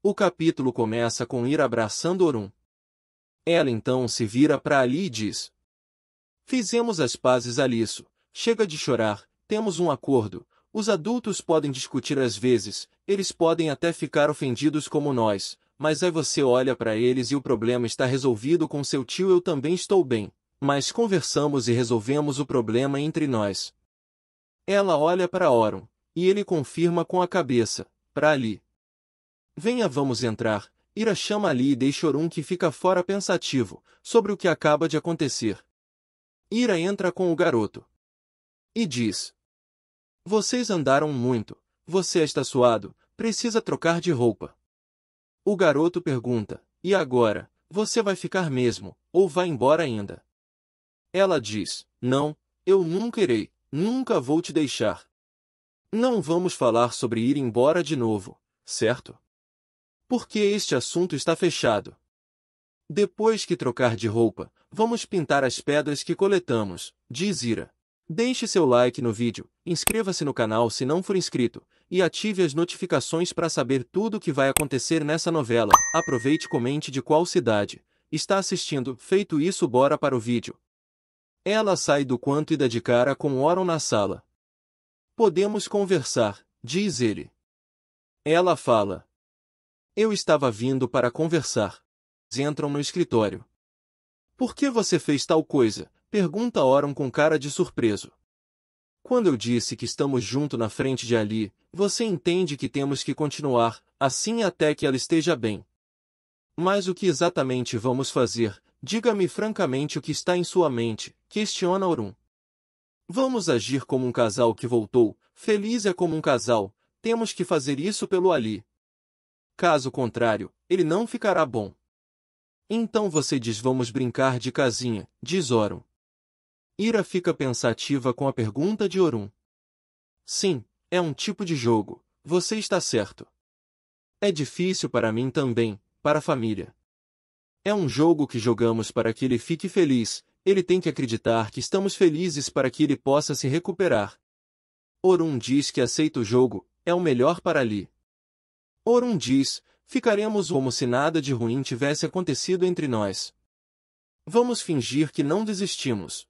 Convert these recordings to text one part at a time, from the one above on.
O capítulo começa com ir abraçando Orun. Ela então se vira para Ali e diz: Fizemos as pazes, Alisso. Chega de chorar, temos um acordo. Os adultos podem discutir às vezes, eles podem até ficar ofendidos como nós, mas aí você olha para eles e o problema está resolvido com seu tio eu também estou bem, mas conversamos e resolvemos o problema entre nós. Ela olha para Orum, e ele confirma com a cabeça, para Ali. Venha vamos entrar, Ira chama Ali e deixa Orun que fica fora pensativo, sobre o que acaba de acontecer. Ira entra com o garoto. E diz. Vocês andaram muito, você está suado, precisa trocar de roupa. O garoto pergunta, e agora, você vai ficar mesmo, ou vai embora ainda? Ela diz, não, eu nunca irei, nunca vou te deixar. Não vamos falar sobre ir embora de novo, certo? porque este assunto está fechado. Depois que trocar de roupa, vamos pintar as pedras que coletamos, diz Ira. Deixe seu like no vídeo, inscreva-se no canal se não for inscrito, e ative as notificações para saber tudo o que vai acontecer nessa novela. Aproveite e comente de qual cidade está assistindo. Feito isso, bora para o vídeo. Ela sai do quanto e dá de cara com Oron na sala. Podemos conversar, diz ele. Ela fala, eu estava vindo para conversar. Entram no escritório. Por que você fez tal coisa? Pergunta Oram com cara de surpreso. Quando eu disse que estamos junto na frente de Ali, você entende que temos que continuar, assim até que ela esteja bem. Mas o que exatamente vamos fazer? Diga-me francamente o que está em sua mente, questiona Orum. Vamos agir como um casal que voltou, feliz é como um casal, temos que fazer isso pelo Ali, Caso contrário, ele não ficará bom. Então você diz vamos brincar de casinha, diz Orun. Ira fica pensativa com a pergunta de Orun. Sim, é um tipo de jogo, você está certo. É difícil para mim também, para a família. É um jogo que jogamos para que ele fique feliz, ele tem que acreditar que estamos felizes para que ele possa se recuperar. Orun diz que aceita o jogo, é o melhor para Li. Orun diz, ficaremos como se nada de ruim tivesse acontecido entre nós. Vamos fingir que não desistimos.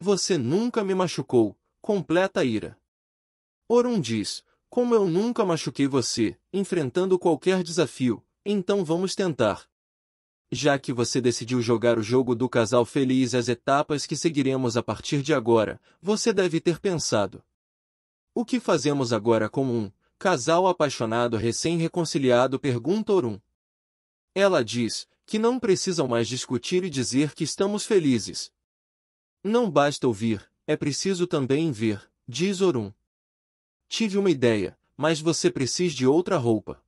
Você nunca me machucou, completa ira. Orun diz, como eu nunca machuquei você, enfrentando qualquer desafio, então vamos tentar. Já que você decidiu jogar o jogo do casal feliz as etapas que seguiremos a partir de agora, você deve ter pensado. O que fazemos agora como um, Casal apaixonado recém-reconciliado pergunta Orum. Ela diz que não precisam mais discutir e dizer que estamos felizes. Não basta ouvir, é preciso também ver, diz Orum. Tive uma ideia, mas você precisa de outra roupa.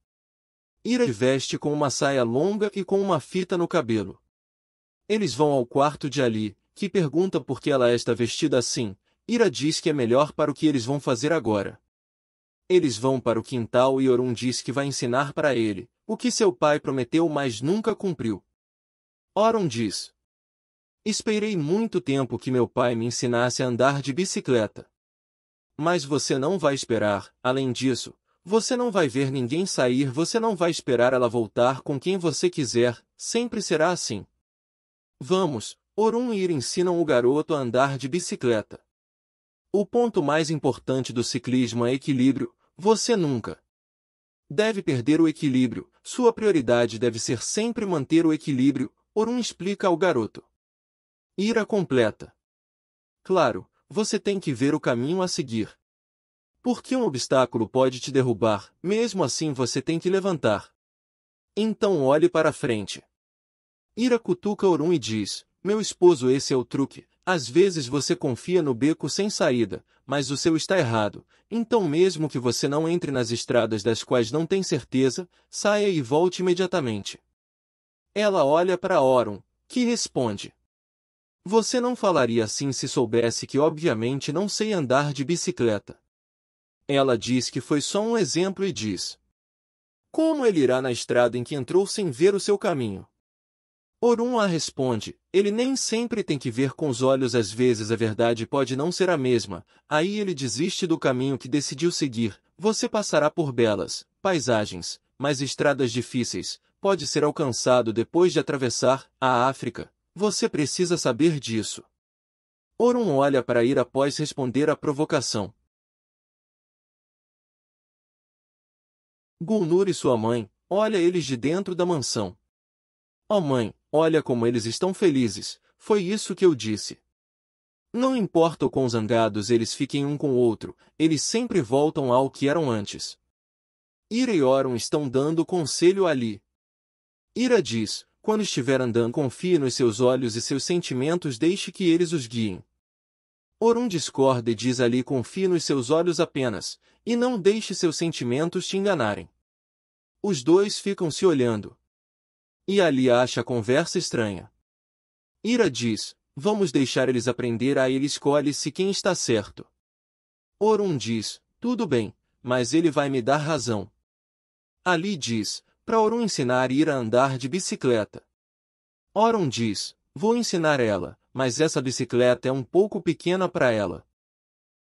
Ira veste com uma saia longa e com uma fita no cabelo. Eles vão ao quarto de Ali, que pergunta por que ela está vestida assim. Ira diz que é melhor para o que eles vão fazer agora. Eles vão para o quintal e Orun diz que vai ensinar para ele, o que seu pai prometeu mas nunca cumpriu. Orun diz. Esperei muito tempo que meu pai me ensinasse a andar de bicicleta. Mas você não vai esperar, além disso, você não vai ver ninguém sair, você não vai esperar ela voltar com quem você quiser, sempre será assim. Vamos, Orun e Ir ensinam o garoto a andar de bicicleta. O ponto mais importante do ciclismo é equilíbrio, você nunca deve perder o equilíbrio, sua prioridade deve ser sempre manter o equilíbrio, Orun explica ao garoto. Ira completa. Claro, você tem que ver o caminho a seguir. Porque um obstáculo pode te derrubar, mesmo assim você tem que levantar. Então olhe para frente. Ira cutuca Orun e diz, meu esposo esse é o truque, às vezes você confia no beco sem saída, mas o seu está errado. Então, mesmo que você não entre nas estradas das quais não tem certeza, saia e volte imediatamente. Ela olha para Oron, que responde: Você não falaria assim se soubesse que, obviamente, não sei andar de bicicleta. Ela diz que foi só um exemplo e diz: Como ele irá na estrada em que entrou sem ver o seu caminho? a responde, ele nem sempre tem que ver com os olhos às vezes a verdade pode não ser a mesma, aí ele desiste do caminho que decidiu seguir, você passará por belas paisagens, mas estradas difíceis, pode ser alcançado depois de atravessar a África, você precisa saber disso. Orun olha para ir após responder à provocação. Gulnur e sua mãe, olha eles de dentro da mansão. Ó oh mãe, Olha como eles estão felizes, foi isso que eu disse. Não importa o quão zangados eles fiquem um com o outro, eles sempre voltam ao que eram antes. Ira e Oron estão dando conselho ali. Ira diz, quando estiver andando confie nos seus olhos e seus sentimentos deixe que eles os guiem. Oron discorda e diz ali confie nos seus olhos apenas, e não deixe seus sentimentos te enganarem. Os dois ficam se olhando, e ali acha a conversa estranha. Ira diz, vamos deixar eles aprender a ele escolhe-se quem está certo. Orun diz, tudo bem, mas ele vai me dar razão. Ali diz, para Orun ensinar Ira a andar de bicicleta. Orun diz, vou ensinar ela, mas essa bicicleta é um pouco pequena para ela.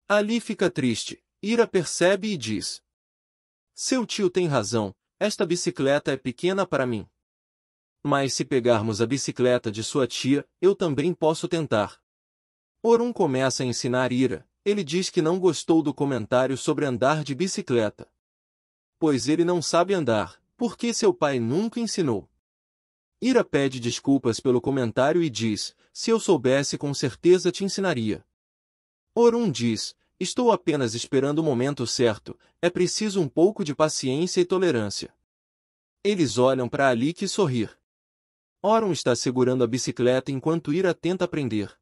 Ali fica triste, Ira percebe e diz, seu tio tem razão, esta bicicleta é pequena para mim mas se pegarmos a bicicleta de sua tia, eu também posso tentar. Orun começa a ensinar Ira. Ele diz que não gostou do comentário sobre andar de bicicleta. Pois ele não sabe andar, porque seu pai nunca ensinou. Ira pede desculpas pelo comentário e diz: Se eu soubesse, com certeza te ensinaria. Orun diz: Estou apenas esperando o momento certo, é preciso um pouco de paciência e tolerância. Eles olham para Ali que sorrir. Oron está segurando a bicicleta enquanto Ira tenta aprender.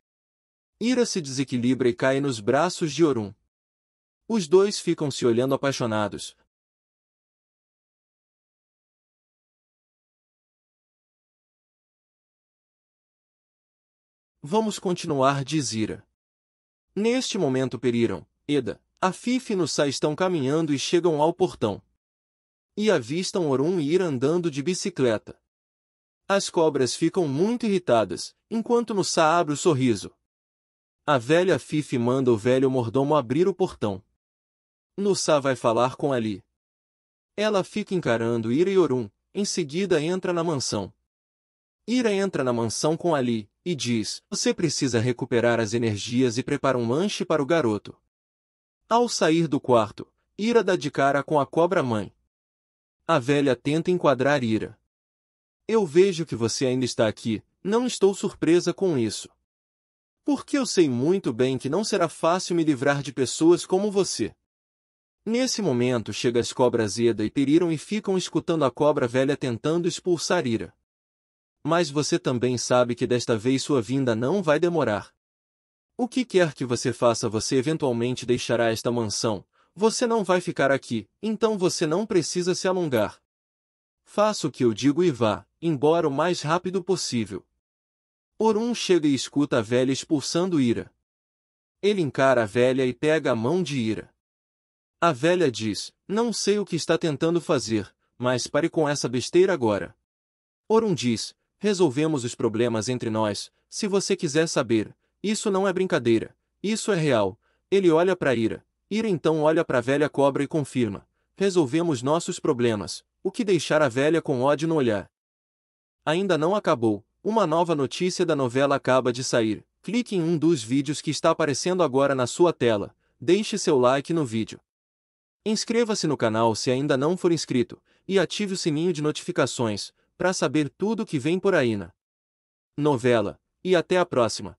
Ira se desequilibra e cai nos braços de Orun. Os dois ficam se olhando apaixonados. Vamos continuar, diz Ira. Neste momento periram, Eda, a Fifi e Nussá estão caminhando e chegam ao portão. E avistam Orun e Ira andando de bicicleta. As cobras ficam muito irritadas, enquanto Mussá abre o sorriso. A velha Fifi manda o velho mordomo abrir o portão. Nussá vai falar com Ali. Ela fica encarando Ira e Orun, em seguida entra na mansão. Ira entra na mansão com Ali, e diz, você precisa recuperar as energias e prepara um lanche para o garoto. Ao sair do quarto, Ira dá de cara com a cobra-mãe. A velha tenta enquadrar Ira. Eu vejo que você ainda está aqui, não estou surpresa com isso. Porque eu sei muito bem que não será fácil me livrar de pessoas como você. Nesse momento chega as cobras Eda e Periram e ficam escutando a cobra velha tentando expulsar Ira. Mas você também sabe que desta vez sua vinda não vai demorar. O que quer que você faça, você eventualmente deixará esta mansão. Você não vai ficar aqui, então você não precisa se alongar. Faça o que eu digo e vá, embora o mais rápido possível. Orun chega e escuta a velha expulsando Ira. Ele encara a velha e pega a mão de Ira. A velha diz: Não sei o que está tentando fazer, mas pare com essa besteira agora. Orun diz: Resolvemos os problemas entre nós, se você quiser saber. Isso não é brincadeira, isso é real. Ele olha para Ira. Ira então olha para a velha cobra e confirma: Resolvemos nossos problemas, o que deixara a velha com ódio no olhar. Ainda não acabou, uma nova notícia da novela acaba de sair. Clique em um dos vídeos que está aparecendo agora na sua tela, deixe seu like no vídeo. Inscreva-se no canal se ainda não for inscrito, e ative o sininho de notificações, para saber tudo o que vem por aí na novela, e até a próxima!